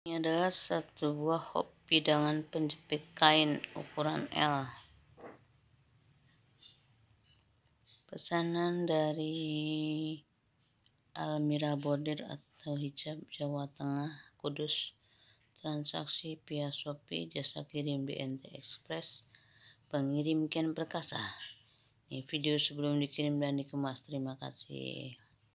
Ini adalah satu buah hop bidangan penjepit kain ukuran L. Pesanan dari Almira Bordir atau Hijab Jawa Tengah Kudus transaksi via Shopee jasa kirim BNT Express Pengirim pengirimkan perkasa ini video sebelum dikirim dan dikemas terima kasih